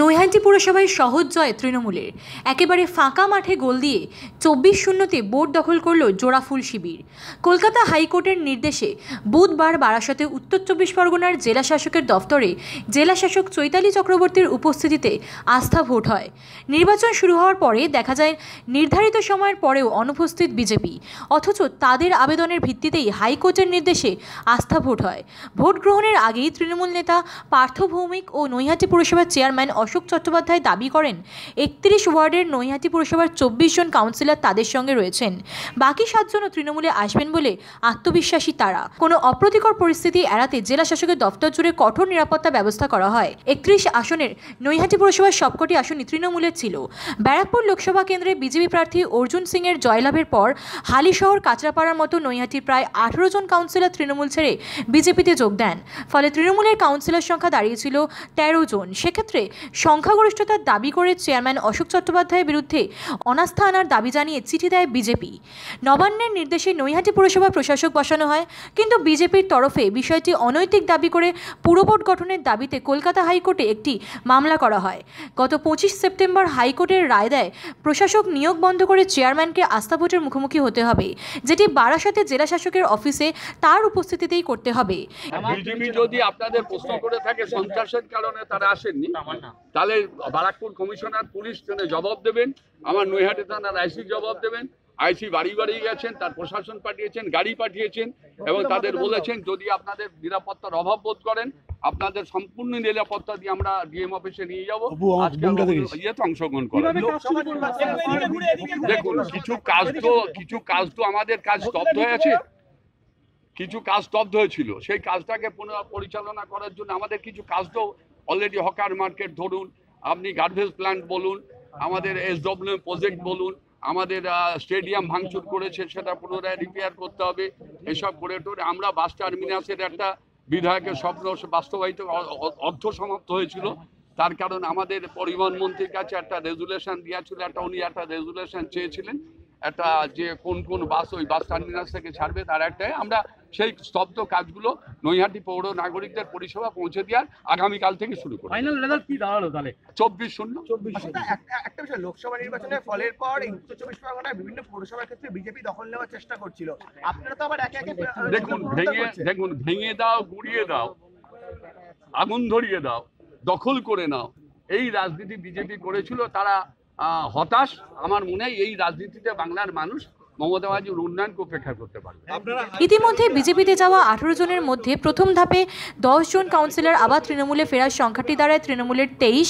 নৈহাটি পুরসভায় সহজ জয় তৃণমূলের একেবারে ফাঁকা মাঠে গোল দিয়ে চব্বিশ শূন্যতে বোর্ড দখল করল জোড়াফুল শিবির কলকাতা হাইকোর্টের নির্দেশে বুধবার বারাসতে উত্তর চব্বিশ পরগনার জেলা শাসকের দফতরে জেলা শাসক চৈতালি চক্রবর্তীর উপস্থিতিতে আস্থা ভোট হয় নির্বাচন শুরু হওয়ার পরে দেখা যায় নির্ধারিত সময়ের পরেও অনুপস্থিত বিজেপি অথচ তাদের আবেদনের ভিত্তিতেই হাইকোর্টের নির্দেশে আস্থা ভোট হয় ভোট গ্রহণের আগেই তৃণমূল নেতা পার্থ ভৌমিক ও নৈহাটি পুরসভার চেয়ারম্যান অশোক চট্টোপাধ্যায় দাবি করেন একত্রিশ ওয়ার্ডের নৈহাটি পুরসভার চব্বিশ জন কাউন্সিলর তাদের সঙ্গে রয়েছেন বাকি সাতজনও তৃণমূলে আসবেন বলে আত্মবিশ্বাসী তারা কোনো অপ্রতিকর পরিস্থিতি এড়াতে জেলা শাসকের দফতর জুড়ে কঠোর নিরাপত্তা ব্যবস্থা করা হয় একত্রিশ আসনের নৈহাটি পুরসভার সবকটি আসনই তৃণমূলের ছিল ব্যারাকপুর লোকসভা কেন্দ্রে বিজেপি প্রার্থী অর্জুন সিংয়ের জয়লাভের পর হালিশহর কাঁচরাপাড়ার মতো নৈহাটির প্রায় আঠেরো জন কাউন্সিলর তৃণমূল ছেড়ে বিজেপিতে যোগ দেন ফলে তৃণমূলের কাউন্সিলর সংখ্যা দাঁড়িয়েছিল তেরো জন সেক্ষেত্রে সংখ্যাগরিষ্ঠতার দাবি করে চেয়ারম্যান অশোক চট্টোপাধ্যায়ের বিরুদ্ধে অনাস্থা আনার দাবি জানিয়ে চিঠি দেয় বিজেপি নবান্নের নির্দেশে নৈহাটি পুরসভা প্রশাসক বসানো হয় কিন্তু বিজেপির তরফে বিষয়টি অনৈতিক দাবি করে পুরবোর্ড গঠনের দাবিতে কলকাতা হাইকোর্টে একটি মামলা করা হয় গত পঁচিশ সেপ্টেম্বর হাইকোর্টের রায় দেয় প্রশাসক নিয়োগ বন্ধ করে চেয়ারম্যানকে আস্থা ভোটের মুখোমুখি হতে হবে যেটি বারাসাতে জেলা শাসকের অফিসে তার উপস্থিতিতেই করতে হবে বিজেপি যদি আপনাদের প্রশ্ন করে থাকে সন্ত্রাসের কারণে তারা আসেননি তাহলে বারাকপুর কমিশনার পুলিশ তিনি জবাব দেবেন আমার নৈহাটি থানার আইসি জবাব দেবেন আইসি বাড়ি বাড়ি গেছেন তার প্রশাসন পাঠিয়েছেন গাড়ি পাঠিয়েছেন এবং তাদের বলেছেন যদি আপনাদের নিরাপত্তার অভাব বোধ করেন আপনাদের সম্পূর্ণ নিরাপত্তা দিয়ে আমরা ডিএম অফিসে নিয়ে যাবো ইয়েতে অংশগ্রহণ করেন দেখুন কিছু কাজ তো কিছু কাজ তো আমাদের কাজ স্তব্ধ হয়ে আছে কিছু কাজ স্তব্ধ হয়েছিল সেই কাজটাকে পুনঃ পরিচালনা করার জন্য আমাদের কিছু কাজ তো অলরেডি হকার মার্কেট ধরুন আপনি গার্বেজ প্ল্যান্ট বলুন আমাদের এসডব্লিউ প্রজেক্ট বলুন আমাদের স্টেডিয়াম ভাঙচুর করেছে সেটা পুনরায় রিপেয়ার করতে হবে এসব করে টোরে আমরা বাস টার্মিনাসের একটা বিধায়কের স্বপ্ন বাস্তবায়িত অর্থ সমাপ্ত হয়েছিল তার কারণ আমাদের পরিবহন মন্ত্রীর কাছে একটা রেজুলেশন ছিল একটা উনি একটা রেজুলেশন চেয়েছিলেন একটা যে কোন কোন বাস ওই বাস টার্মিনাস থেকে ছাড়বে তার একটাই আমরা সেই স্তব্ধ কাজগুলো নৈহাটি পৌর নাগরিকদের পরিষেবা পৌঁছে দেওয়ার আগামীকাল থেকে শুরু করবো ফাইনাল রেজাল্ট কি দাঁড়ালো তাহলে চব্বিশ শূন্য চব্বিশ আচ্ছা, একটা বিষয় লোকসভা নির্বাচনের ফলের পর উত্তর চব্বিশ পরগনায় বিভিন্ন পৌরসভার ক্ষেত্রে বিজেপি দখল নেওয়ার চেষ্টা করছিল আপনারা তো আবার একে একে দেখুন ভেঙে দেখুন ভেঙে দাও গুড়িয়ে দাও আগুন ধরিয়ে দাও দখল করে নাও এই রাজনীতি বিজেপি করেছিল তারা হতাশ আমার মনে এই রাজনীতিতে বাংলার মানুষ ইতিমধ্যে বিজেপিতে যাওয়া আঠারো জনের মধ্যে প্রথম ধাপে দশ জন কাউন্সিলর আবার তৃণমূলে ফেরার সংখ্যাটি দাঁড়ায় তৃণমূলের তেইশ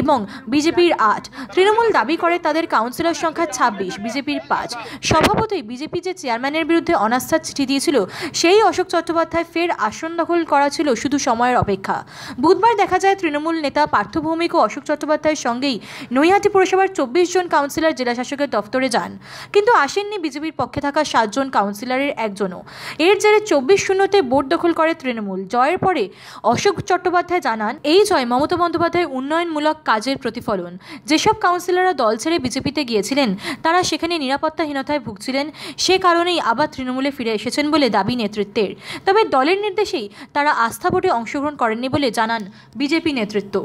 এবং বিজেপির আট তৃণমূল দাবি করে তাদের কাউন্সিলর সংখ্যা ছাব্বিশ বিজেপির পাঁচ স্বভাবতই বিজেপি যে চেয়ারম্যানের বিরুদ্ধে অনাস্থার চিঠি দিয়েছিল সেই অশোক চট্টোপাধ্যায় ফের আসন দখল করা ছিল শুধু সময়ের অপেক্ষা বুধবার দেখা যায় তৃণমূল নেতা পার্থ ভৌমিক ও অশোক চট্টোপাধ্যায়ের সঙ্গেই নৈহাটি পুরসভার চব্বিশ জন কাউন্সিলর জেলাশাসকের দফতরে যান কিন্তু আসেননি বিজেপির পক্ষে থাকা সাতজন কাউন্সিলরের একজনও এর জেরে চব্বিশ শূন্যতে ভোট দখল করে তৃণমূল জয়ের পরে অশোক চট্টোপাধ্যায় জানান এই জয় মমতা বন্দ্যোপাধ্যায়ের উন্নয়নমূলক কাজের প্রতিফলন যেসব কাউন্সিলররা দল ছেড়ে বিজেপিতে গিয়েছিলেন তারা সেখানে নিরাপত্তাহীনতায় ভুগছিলেন সে কারণেই আবার তৃণমূলে ফিরে এসেছেন বলে দাবি নেতৃত্বের তবে দলের নির্দেশেই তারা আস্থা ভোটে অংশগ্রহণ করেননি বলে জানান বিজেপি নেতৃত্ব